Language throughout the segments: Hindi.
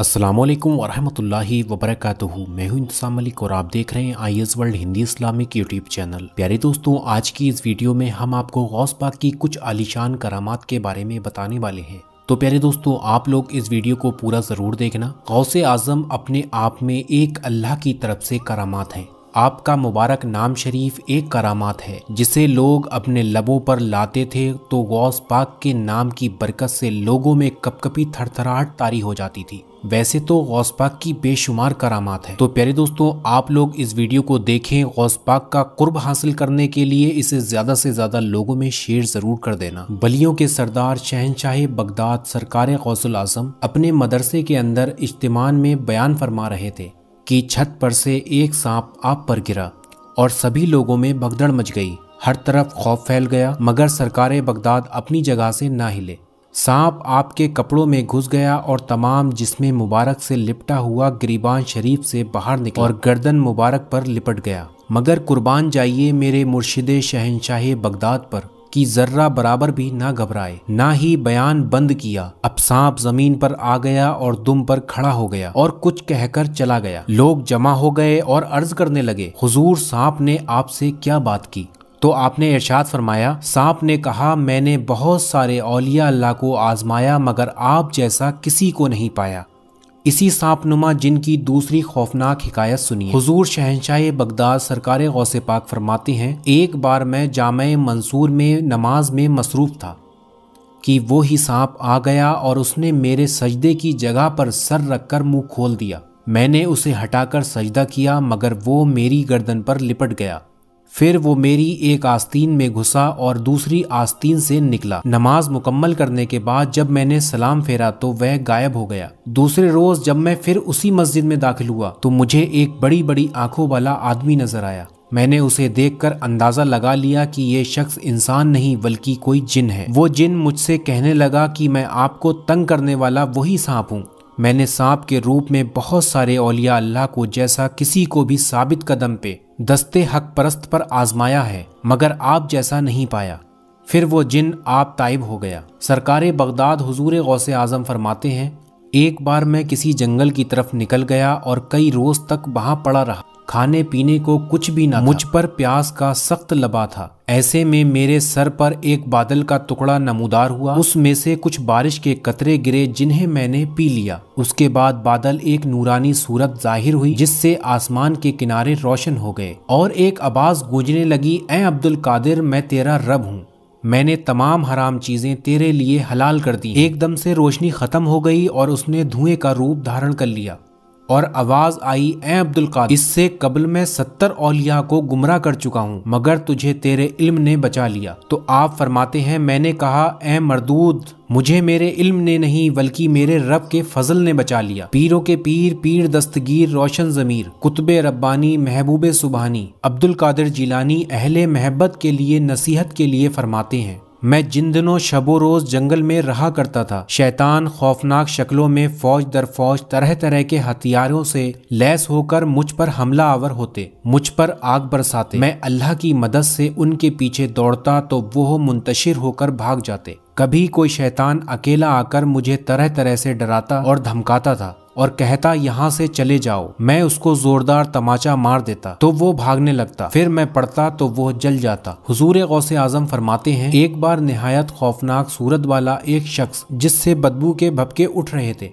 असलम वरहमल वबरक मैं हूं इंतसाम मलिक और आप देख रहे हैं I S world Hindi Islamic YouTube channel प्यारे दोस्तों आज की इस वीडियो में हम आपको गौस पाक की कुछ आलिशान करामात के बारे में बताने वाले हैं तो प्यारे दोस्तों आप लोग इस वीडियो को पूरा ज़रूर देखना गौसे आज़म अपने आप में एक अल्लाह की तरफ से करामात हैं आपका मुबारक नाम शरीफ एक करामात है जिसे लोग अपने लबों पर लाते थे तो गौस पाक के नाम की बरकत से लोगों में कपकपी थरथराहट तारी हो जाती थी वैसे तो गौस पाक की बेशुमार करामात है तो प्यारे दोस्तों आप लोग इस वीडियो को देखें गौस पाक का कुर्ब हासिल करने के लिए इसे ज्यादा से ज्यादा लोगों में शेयर जरूर कर देना बलियों के सरदार शहनशाह बगदाद सरकार गौसल आजम अपने मदरसे के अंदर इज्तमान में बयान फरमा रहे थे कि छत पर से एक सांप आप पर गिरा और सभी लोगों में भगदड़ मच गई हर तरफ खौफ फैल गया मगर सरकार बगदाद अपनी जगह से ना हिले सांप आपके कपड़ों में घुस गया और तमाम जिसमें मुबारक से लिपटा हुआ गरीबान शरीफ से बाहर निकला और गर्दन मुबारक पर लिपट गया मगर कुर्बान जाइए मेरे मुर्शिद शहनशाह बगदाद पर कि जर्रा बराबर भी ना घबराए ना ही बयान बंद किया अब सांप जमीन पर आ गया और दुम पर खड़ा हो गया और कुछ कहकर चला गया लोग जमा हो गए और अर्ज करने लगे हुजूर सांप ने आपसे क्या बात की तो आपने इरशाद फरमाया सांप ने कहा मैंने बहुत सारे औलिया अल्लाह को आजमाया मगर आप जैसा किसी को नहीं पाया इसी सांपनुमा नुमा जिनकी दूसरी खौफनाक हिकायत सुनी हजूर शहनशाह बगदाद सरकार गौसे पाक फरमाते हैं एक बार मैं जाम मंसूर में नमाज में मसरूफ़ था कि वो ही सांप आ गया और उसने मेरे सजदे की जगह पर सर रखकर मुंह खोल दिया मैंने उसे हटाकर सजदा किया मगर वो मेरी गर्दन पर लिपट गया फिर वो मेरी एक आस्तीन में घुसा और दूसरी आस्तीन से निकला नमाज मुकम्मल करने के बाद जब मैंने सलाम फेरा तो वह गायब हो गया दूसरे रोज जब मैं फिर उसी मस्जिद में दाखिल हुआ तो मुझे एक बड़ी बड़ी आंखों वाला आदमी नजर आया मैंने उसे देखकर अंदाज़ा लगा लिया कि ये शख्स इंसान नहीं बल्कि कोई जिन है वो जिन मुझसे कहने लगा कि मैं आपको तंग करने वाला वही सांप हूँ मैंने सांप के रूप में बहुत सारे औलिया अल्लाह को जैसा किसी को भी साबित कदम पे दस्ते हक परस्त पर आजमाया है मगर आप जैसा नहीं पाया फिर वो जिन आप ताइब हो गया सरकार बगदाद गौ से आजम फरमाते हैं एक बार मैं किसी जंगल की तरफ निकल गया और कई रोज तक वहां पड़ा रहा खाने पीने को कुछ भी ना मुझ पर प्यास का सख्त लबा था ऐसे में मेरे सर पर एक बादल का टुकड़ा नमूदार हुआ उसमें से कुछ बारिश के कतरे गिरे जिन्हें मैंने पी लिया उसके बाद बादल एक नूरानी सूरत जाहिर हुई जिससे आसमान के किनारे रोशन हो गए और एक आवाज गूंजने लगी ए अब्दुल कादिर मैं तेरा रब हूँ मैंने तमाम हराम चीज़ें तेरे लिए हलाल कर दी एकदम से रोशनी ख़त्म हो गई और उसने धुएं का रूप धारण कर लिया और आवाज आई ए अब्दुल कादिर इससे कबल मैं सत्तर औलिया को गुमराह कर चुका हूँ मगर तुझे तेरे इल्म ने बचा लिया तो आप फरमाते हैं मैंने कहा ए मरदूद मुझे मेरे इल्म ने नहीं बल्कि मेरे रब के फजल ने बचा लिया पीरों के पीर पीर दस्तगीर रोशन जमीर कुतब रब्बानी महबूब सुबहानी अब्दुल कादिर जिलानी अहले महबत के लिए नसीहत के लिए फरमाते हैं मैं जिन दिनों शबो रोज जंगल में रहा करता था शैतान खौफनाक शक्लों में फौज दर फौज तरह तरह के हथियारों से लैस होकर मुझ पर हमला आवर होते मुझ पर आग बरसाते मैं अल्लाह की मदद से उनके पीछे दौड़ता तो वो मुंतशिर होकर भाग जाते कभी कोई शैतान अकेला आकर मुझे तरह तरह से डराता और धमकाता था और कहता यहाँ से चले जाओ मैं उसको जोरदार तमाचा मार देता तो वो भागने लगता फिर मैं पड़ता तो वो जल जाता हजूर गौसे आजम फरमाते हैं एक बार नहायत खौफनाक सूरत वाला एक शख्स जिससे बदबू के भपके उठ रहे थे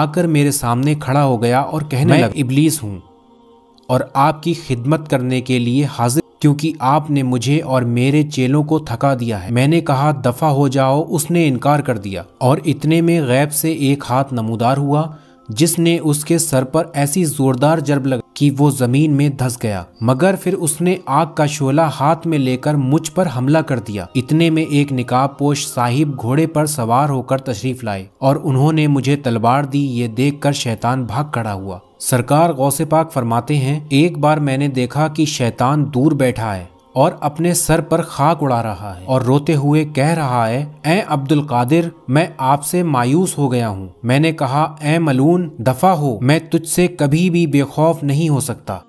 आकर मेरे सामने खड़ा हो गया और कहने लगा इबलीस हूँ और आपकी खिदमत करने के लिए हाजिर क्योंकि आपने मुझे और मेरे चेलों को थका दिया है मैंने कहा दफा हो जाओ उसने इनकार कर दिया और इतने में गैब से एक हाथ नमूदार हुआ जिसने उसके सर पर ऐसी जोरदार जरब लगा कि वो जमीन में धस गया मगर फिर उसने आग का शोला हाथ में लेकर मुझ पर हमला कर दिया इतने में एक निकाब पोश साहिब घोड़े पर सवार होकर तशरीफ लाए और उन्होंने मुझे तलवार दी ये देखकर शैतान भाग खड़ा हुआ सरकार गौसे पाक फरमाते हैं एक बार मैंने देखा कि शैतान दूर बैठा है और अपने सर पर खाक उड़ा रहा है और रोते हुए कह रहा है ए अब्दुल कादिर मैं आपसे मायूस हो गया हूँ मैंने कहा ए मलून दफा हो मैं तुझसे कभी भी बेखौफ नहीं हो सकता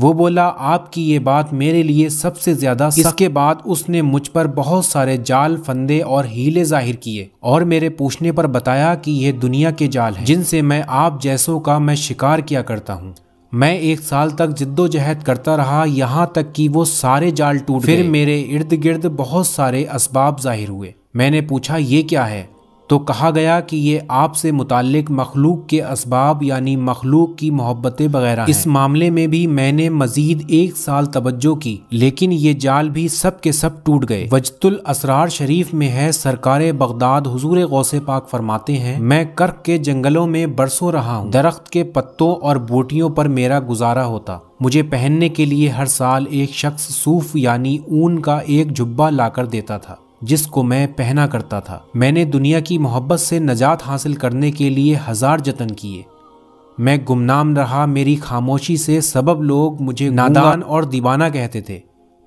वो बोला आपकी ये बात मेरे लिए सबसे ज्यादा इसके बाद उसने मुझ पर बहुत सारे जाल फंदे और हीले जाहिर किए और मेरे पूछने पर बताया कि यह दुनिया के जाल है जिनसे मैं आप जैसों का मैं शिकार किया करता हूँ मैं एक साल तक जिद्दोजहद करता रहा यहाँ तक कि वो सारे जाल टूट फिर मेरे इर्द गिर्द बहुत सारे इसबाब जाहिर हुए मैंने पूछा ये क्या है तो कहा गया कि ये आपसे मुतक मखलूक के इसबाब यानी मखलूक की मोहब्बतें वगैरह इस मामले में भी मैंने मजीद एक साल तवज्जो की लेकिन ये जाल भी सब के सब टूट गए वजतुल असरार शरीफ में है सरकार बगदाद हजूर गौसे पाक फरमाते हैं मैं कर्क के जंगलों में बरसों रहा हूँ दरख्त के पत्तों और बोटियों पर मेरा गुजारा होता मुझे पहनने के लिए हर साल एक शख्स सूफ यानी ऊन का एक जुब्बा लाकर देता था जिसको मैं पहना करता था मैंने दुनिया की मोहब्बत से नजात हासिल करने के लिए हजार जतन किए मैं गुमनाम रहा मेरी खामोशी से सबब लोग मुझे नादान और दीवाना कहते थे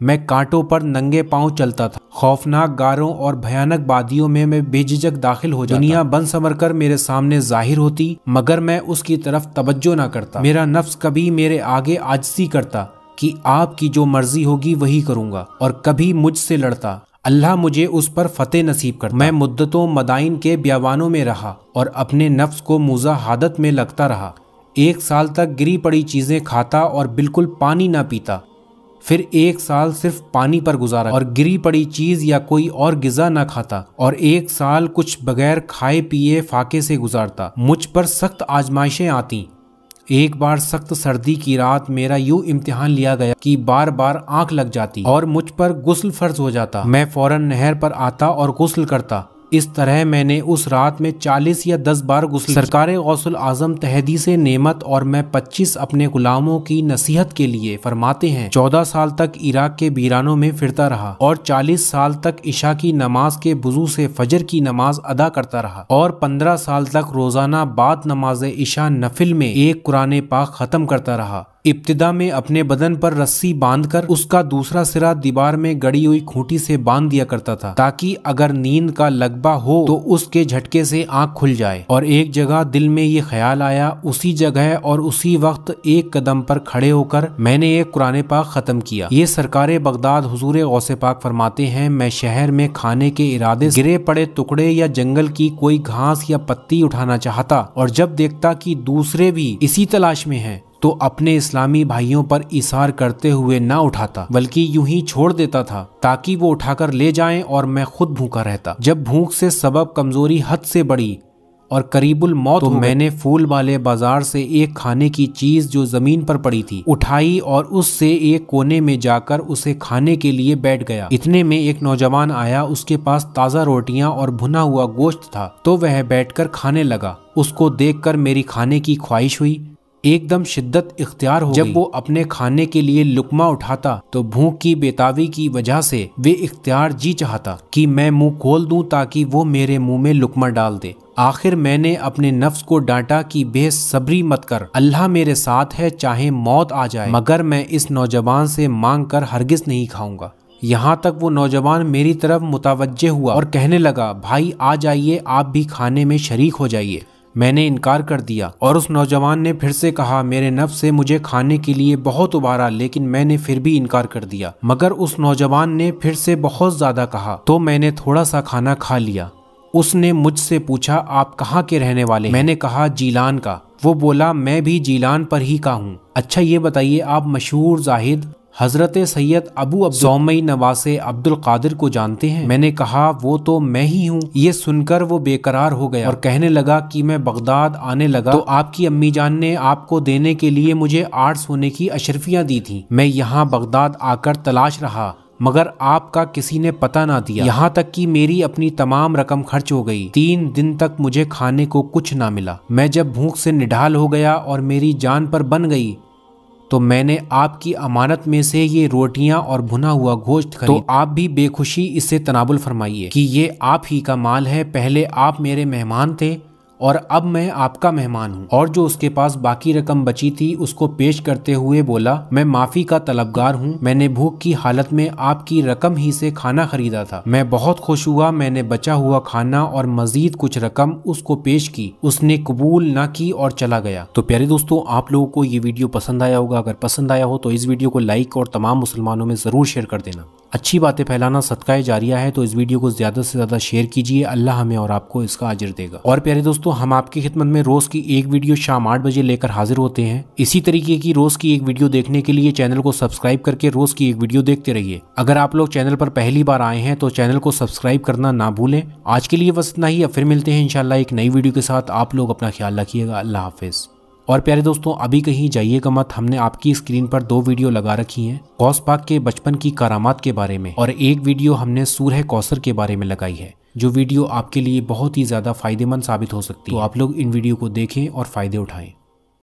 मैं कांटों पर नंगे पांव चलता था खौफनाक गारों और भयानक वादियों में मैं बेझिझक दाखिल हो जाता दुनिया बन संवर कर मेरे सामने जाहिर होती मगर मैं उसकी तरफ तवज्जो ना करता मेरा नफ्स कभी मेरे आगे आजसी करता कि आपकी जो मर्जी होगी वही करूंगा और कभी मुझसे लड़ता अल्लाह मुझे उस पर फतेह नसीब कर मैं मुद्दतों मदाइन के ब्यावानों में रहा और अपने नफ्स को मूजा हादत में लगता रहा एक साल तक गिरी पड़ी चीज़ें खाता और बिल्कुल पानी ना पीता फिर एक साल सिर्फ पानी पर गुजारा और गिरी पड़ी चीज़ या कोई और गिजा ना खाता और एक साल कुछ बगैर खाए पिए फाके से गुजारता मुझ पर सख्त आजमाइशें आती एक बार सख्त सर्दी की रात मेरा यूं इम्तिहान लिया गया कि बार बार आंख लग जाती और मुझ पर गुस्ल फर्ज हो जाता मैं फौरन नहर पर आता और गुस्ल करता इस तरह मैंने उस रात में 40 या 10 बार गुस्ल सरकार गौसल आजम तहदी से नेमत और मैं 25 अपने गुलामों की नसीहत के लिए फरमाते हैं 14 साल तक इराक के बीरानों में फिरता रहा और 40 साल तक ईशा की नमाज के बुजू से फजर की नमाज अदा करता रहा और 15 साल तक रोजाना बाद नमाज ईशा नफिल में एक कुरान पाक ख़त्म करता रहा इब्तदा में अपने बदन पर रस्सी बांधकर उसका दूसरा सिरा दीवार में गड़ी हुई खूंटी से बांध दिया करता था ताकि अगर नींद का लगबा हो तो उसके झटके से आंख खुल जाए और एक जगह दिल में ये ख्याल आया उसी जगह और उसी वक्त एक कदम पर खड़े होकर मैंने एक कुरान पाक खत्म किया ये सरकार बगदाद हजूर गौसे पाक फरमाते हैं मैं शहर में खाने के इरादे गिरे पड़े टुकड़े या जंगल की कोई घास या पत्ती उठाना चाहता और जब देखता की दूसरे भी इसी तलाश में है तो अपने इस्लामी भाइयों पर इशार करते हुए न उठाता बल्कि यूं ही छोड़ देता था ताकि वो उठाकर ले जाएं और मैं खुद भूखा रहता जब भूख से सबब कमजोरी हद से बढ़ी और करीबुल मौत तो मैंने फूल वाले बाजार से एक खाने की चीज जो जमीन पर पड़ी थी उठाई और उससे एक कोने में जाकर उसे खाने के लिए बैठ गया इतने में एक नौजवान आया उसके पास ताजा रोटियां और भुना हुआ गोश्त था तो वह बैठकर खाने लगा उसको देखकर मेरी खाने की ख्वाहिश हुई एकदम शिद्दत इख्तियार हो जब वो अपने खाने के लिए लुकमा उठाता तो भूख की बेतावी की वजह से वे इख्तियार जी चाहता कि मैं मुंह खोल दूं ताकि वो मेरे मुंह में लुकमा डाल दे आखिर मैंने अपने नफ्स को डांटा कि बेसब्री मत कर अल्लाह मेरे साथ है चाहे मौत आ जाए मगर मैं इस नौजवान से मांग कर हरगिज नहीं खाऊंगा यहाँ तक वो नौजवान मेरी तरफ मुतवजह हुआ और कहने लगा भाई आ जाइए आप भी खाने में शरीक हो जाइए मैंने इनकार कर दिया और उस नौजवान ने फिर से कहा मेरे नफ से मुझे खाने के लिए बहुत उबारा लेकिन मैंने फिर भी इनकार कर दिया मगर उस नौजवान ने फिर से बहुत ज्यादा कहा तो मैंने थोड़ा सा खाना खा लिया उसने मुझसे पूछा आप कहाँ के रहने वाले मैंने कहा जीलान का वो बोला मैं भी जीलान पर ही का हूँ अच्छा ये बताइए आप मशहूर जाहिद हजरत सैयद अबू अब सोमई नवास अब्दुल कादिर को जानते हैं मैंने कहा वो तो मैं ही हूँ ये सुनकर वो बेकरार हो गया और कहने लगा कि मैं बगदाद आने लगा तो आपकी अम्मी जान ने आपको देने के लिए मुझे आठ सोने की अशरफियाँ दी थी मैं यहाँ बगदाद आकर तलाश रहा मगर आपका किसी ने पता ना दिया यहाँ तक कि मेरी अपनी तमाम रकम खर्च हो गई तीन दिन तक मुझे खाने को कुछ ना मिला मैं जब भूख से निढाल हो गया और मेरी जान पर बन गई तो मैंने आपकी अमानत में से ये रोटियां और भुना हुआ गोश्त खरीद तो आप भी बेखुशी इससे तनाबुल फरमाइए कि ये आप ही का माल है पहले आप मेरे मेहमान थे और अब मैं आपका मेहमान हूँ और जो उसके पास बाकी रकम बची थी उसको पेश करते हुए बोला मैं माफी का तलबगार हूँ मैंने भूख की हालत में आपकी रकम ही से खाना खरीदा था मैं बहुत खुश हुआ मैंने बचा हुआ खाना और मजीद कुछ रकम उसको पेश की उसने कबूल ना की और चला गया तो प्यारे दोस्तों आप लोगों को ये वीडियो पसंद आया होगा अगर पसंद आया हो तो इस वीडियो को लाइक और तमाम मुसलमानों में ज़रूर शेयर कर देना अच्छी बातें फैलाना सदका जारिया है तो इस वीडियो को ज़्यादा से ज़्यादा शेयर कीजिए अल्लाह हमें और आपको इसका आजर देगा और प्यारे दोस्तों दोस्तों हम आपकी खिदमत में रोज़ की एक वीडियो शाम आठ बजे लेकर हाजिर होते हैं इसी तरीके की रोज़ की एक वीडियो देखने के लिए चैनल को सब्सक्राइब करके रोज़ की एक वीडियो देखते रहिए अगर आप लोग चैनल पर पहली बार आए हैं तो चैनल को सब्सक्राइब करना ना भूलें आज के लिए बस इतना ही अब फिर मिलते हैं इनशाला एक नई वीडियो के साथ आप लोग अपना ख्याल रखिएगा अल्लाह हाफिज़ और प्यारे दोस्तों अभी कहीं जाइएगा मत हमने आपकी स्क्रीन पर दो वीडियो लगा रखी हैं कौस पाक के बचपन की कारामात के बारे में और एक वीडियो हमने सूरह कौसर के बारे में लगाई है जो वीडियो आपके लिए बहुत ही ज़्यादा फायदेमंद साबित हो सकती है तो आप लोग इन वीडियो को देखें और फ़ायदे उठाएं